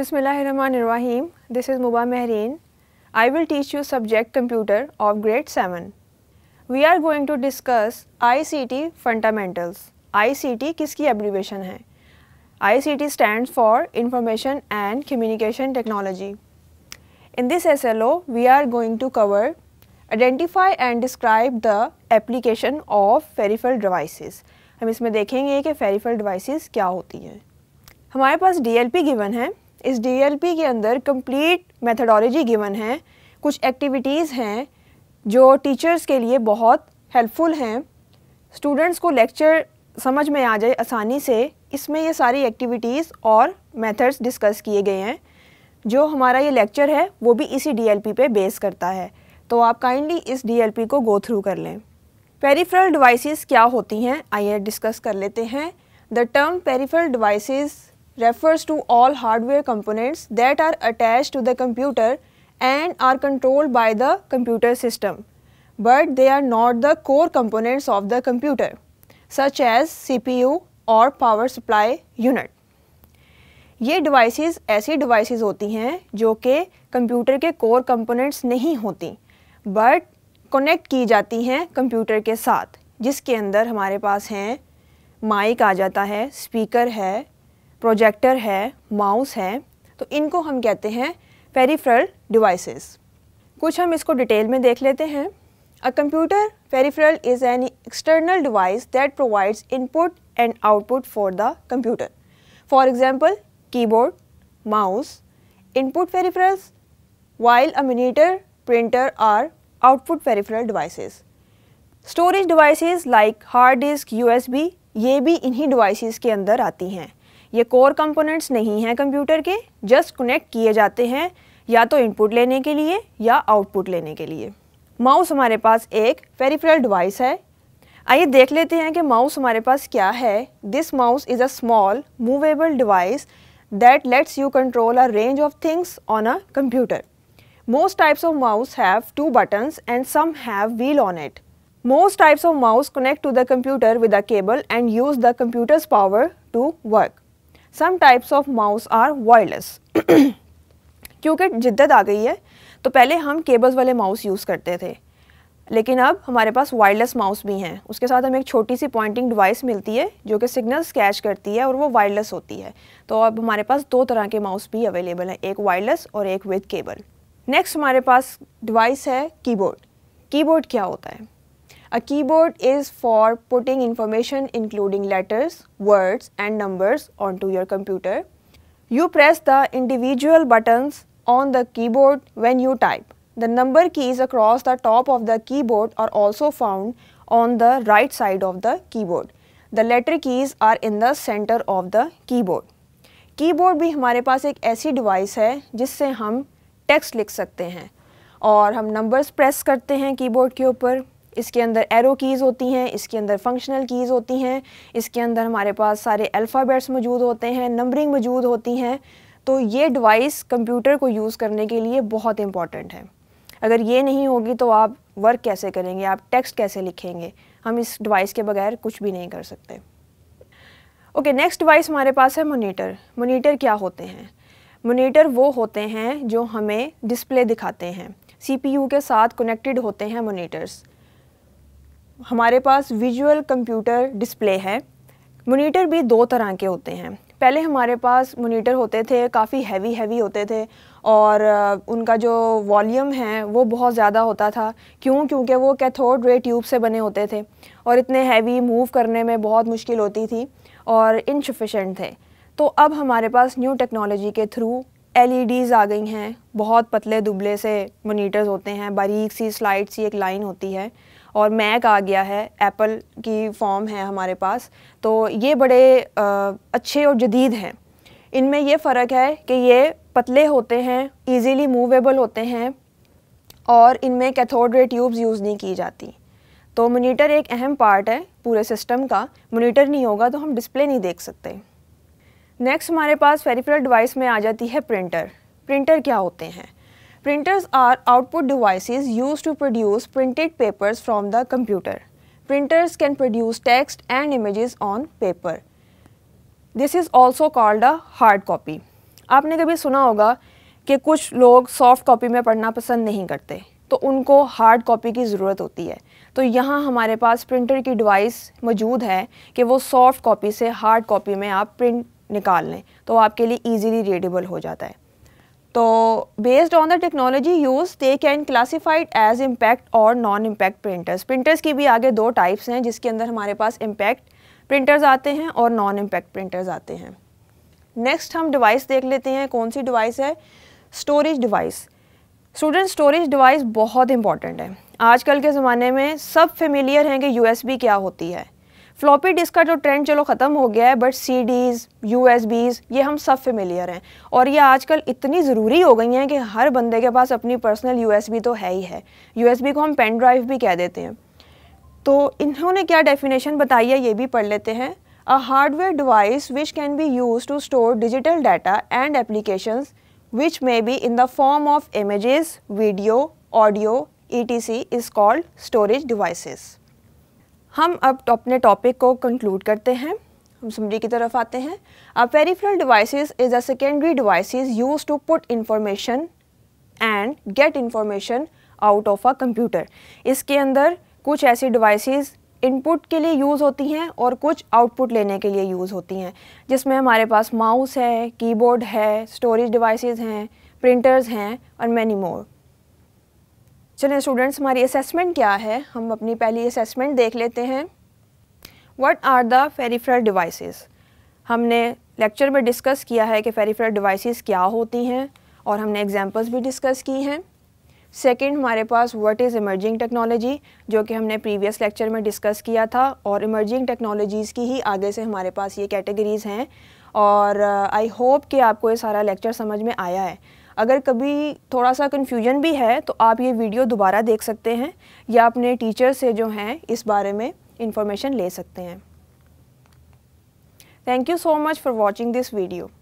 Bismillahirrahmanirrahim. This is Muba Mehreen. I will teach you subject computer of grade 7. We are going to discuss ICT fundamentals. ICT किसकी abbreviation है ICT stands for Information and Communication Technology. In this SLO, we are going to cover identify and describe the application of peripheral devices. हम इसमें देखेंगे कि peripheral devices क्या होती हैं हमारे पास DLP गिवन है इस डी के अंदर कंप्लीट मेथडोलॉजी गिवन है कुछ एक्टिविटीज़ हैं जो टीचर्स के लिए बहुत हेल्पफुल हैं स्टूडेंट्स को लेक्चर समझ में आ जाए आसानी से इसमें ये सारी एक्टिविटीज़ और मेथड्स डिस्कस किए गए हैं जो हमारा ये लेक्चर है वो भी इसी डीएलपी पे बेस करता है तो आप काइंडली इस डीएलपी को गो थ्रू कर लें पेरीफ्रल डिवाइसेस क्या होती हैं आइए डिस्कस कर लेते हैं the term peripheral devices refers to all hardware components that are attached to the computer and are controlled by the computer system, but they are not the core components of the computer, such as CPU or power supply unit. ये devices ऐसी devices होती हैं जो कि computer के core components नहीं होती but connect की जाती हैं कंप्यूटर के साथ जिसके अंदर हमारे पास हैं माइक आ जाता है स्पीकर है प्रोजेक्टर है माउस है तो इनको हम कहते हैं पेरीफ्रल डिवाइसेस कुछ हम इसको डिटेल में देख लेते हैं a computer peripheral is an external device that provides input and output for the computer for example keyboard mouse input peripherals while a monitor printer are output peripheral devices storage devices like hard disk USB ये भी इन्हीं devices के अंदर आती हैं ये core components नहीं हैं कंप्यूटर के जस्ट कनेक्ट किए जाते हैं या तो इनपुट लेने के लिए या आउटपुट लेने के लिए माउस हमारे पास एक पेरिफेरल डिवाइस है आइए देख लेते हैं कि माउस हमारे पास क्या है this mouse is a small movable device that lets you control a range of things on a computer most types of mouse have two buttons and some have wheel on it most types of mouse connect to the computer with a cable and use the computer's power to work some types of mouse are wireless क्योंकि जिद्दत आ गई है तो पहले हम cables वाले mouse use करते थे लेकिन अब हमारे पास वायरलेस माउस भी हैं उसके साथ हमें एक छोटी सी पॉइंटिंग डिवाइस मिलती है जो कि सिग्नल्स कैच करती है और वो वायरलेस होती है तो अब हमारे पास दो तरह के माउस भी अवेलेबल हैं एक वायरलेस और एक विद केबल नेक्स्ट हमारे पास डिवाइस है कीबोर्ड कीबोर्ड क्या होता है A keyboard is for putting information including letters, words and numbers onto your computer. You press the individual buttons on the keyboard when you type. The number keys across the top of the keyboard are also found on the right side of the keyboard. The letter keys are in the center of the keyboard. Keyboard भी हमारे पास एक ऐसी device है जिससे hum text likh sakte hain और हम numbers press करते हैं कीबोर्ड के ऊपर इसके अंदर एरो कीज़ होती हैं इसके अंदर फंक्शनल कीज़ होती हैं इसके अंदर हमारे पास सारे अल्फ़ाबेट्स मौजूद होते हैं नंबरिंग मौजूद होती हैं तो ये डिवाइस कंप्यूटर को यूज़ करने के लिए बहुत इंपॉर्टेंट है अगर ये नहीं होगी तो आप वर्क कैसे करेंगे आप टेक्स्ट कैसे लिखेंगे हम इस डिवाइस के बगैर कुछ भी नहीं कर सकते ओके नेक्स्ट डिवाइस हमारे पास है मोनीटर मोनीटर क्या होते हैं मोनीटर वो होते हैं जो हमें डिस्प्ले दिखाते हैं सी के साथ कनेक्टेड होते हैं मोनीटर्स हमारे पास विजुअल कंप्यूटर डिस्प्ले है मोनीटर भी दो तरह के होते हैं पहले हमारे पास मोनीटर होते थे काफ़ी हैवी हैवी होते थे और उनका जो वॉल्यूम है वो बहुत ज़्यादा होता था क्यों क्योंकि वो कैथोड रे ट्यूब से बने होते थे और इतने हैवी मूव करने में बहुत मुश्किल होती थी और इनसफिशेंट थे तो अब हमारे पास न्यू टेक्नोलॉजी के थ्रू एलईडीज़ e आ गई हैं बहुत पतले दुबले से मोनीटर्स होते हैं बारीक सी स्लाइड सी एक लाइन होती है और मैक आ गया है एप्पल की फॉर्म है हमारे पास तो ये बड़े आ, अच्छे और जदीद हैं इनमें ये फ़र्क है कि ये पतले होते हैं ईज़िली मूवेबल होते हैं और इनमें कैथोड रे ट्यूब्स यूज़ नहीं की जाती तो मोनीटर एक अहम पार्ट है पूरे सिस्टम का मोनीटर नहीं होगा तो हम डिस्प्ले नहीं देख सकते नेक्स्ट हमारे पास फेरीफ्रल डिवाइस में आ जाती है प्रिंटर प्रिंटर क्या होते हैं Printers are output devices used to produce printed papers from the computer. Printers can produce text and images on paper. This is also called a hard copy. आपने कभी सुना होगा कि कुछ लोग सॉफ्ट कॉपी में पढ़ना पसंद नहीं करते तो उनको हार्ड कॉपी की ज़रूरत होती है तो यहाँ हमारे पास प्रिंटर की डिवाइस मौजूद है कि वो सॉफ्ट कॉपी से हार्ड कॉपी में आप प्रिंट निकाल लें तो आपके लिए ईजीली रीडेबल हो जाता है तो based on the technology use they can classified as impact और नॉन इम्पैक्ट प्रिंटर्स प्रिंटर्स की भी आगे दो टाइप्स हैं जिसके अंदर हमारे पास इम्पैक्ट प्रिंटर्स आते हैं और नॉन इम्पैक्ट प्रिंटर्स आते हैं नेक्स्ट हम डिवाइस देख लेते हैं कौन सी डिवाइस है storage device student storage device बहुत इंपॉर्टेंट है आजकल के ज़माने में सब फेमिलियर हैं कि यू क्या होती है फ्लॉपी डिस्क का जो ट्रेंड चलो ख़त्म हो गया है बट सी डीज़ यू ये हम सब फेमिलियर हैं और ये आजकल इतनी ज़रूरी हो गई हैं कि हर बंदे के पास अपनी पर्सनल यू तो है ही है यू को हम पेन ड्राइव भी कह देते हैं तो इन्होंने क्या डेफिनेशन बताई है ये भी पढ़ लेते हैं a hardware device which can be use to store digital data and application which may be in the form of image video audio E T C is called storage devices हम अब तो अपने टॉपिक को conclude करते हैं हम summary की तरफ आते हैं a peripheral devices is a secondary devices use to put information and get information out of a computer इसके अंदर कुछ ऐसी डिवाइसेस इनपुट के लिए यूज़ होती हैं और कुछ आउटपुट लेने के लिए यूज़ होती हैं जिसमें हमारे पास माउस है कीबोर्ड है स्टोरेज डिवाइसेस हैं प्रिंटर्स हैं और मैनी मोर चलिए स्टूडेंट्स हमारी असेसमेंट क्या है हम अपनी पहली असेसमेंट देख लेते हैं what are the peripheral devices हमने लेक्चर में डिस्कस किया है कि फेरीफ्रल डिवाइसेस क्या होती हैं और हमने एग्जांपल्स भी डिस्कस की हैं सेकंड हमारे पास व्हाट इज़ इमर्जिंग टेक्नोलॉजी जो कि हमने प्रीवियस लेक्चर में डिस्कस किया था और इमर्जिंग टेक्नोलॉजीज़ की ही आगे से हमारे पास ये कैटेगरीज़ हैं और आई uh, होप कि आपको ये सारा लेक्चर समझ में आया है अगर कभी थोड़ा सा कन्फ्यूजन भी है तो आप ये वीडियो दोबारा देख सकते हैं या अपने टीचर से जो हैं इस बारे में इंफॉर्मेशन ले सकते हैं thank you so much for watching this video